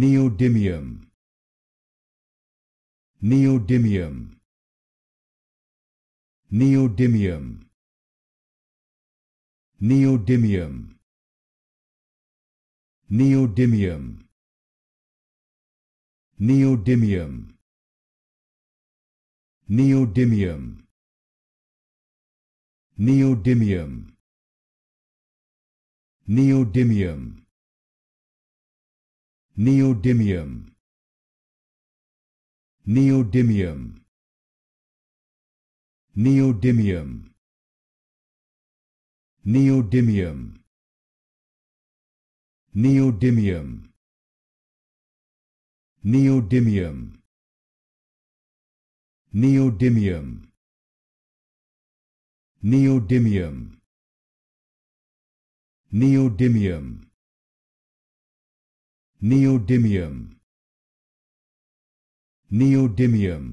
neodymium neodymium neodymium neodymium neodymium neodymium neodymium neodymium neodymium neodymium neodymium neodymium neodymium neodymium neodymium neodymium neodymium neodymium neodymium neodymium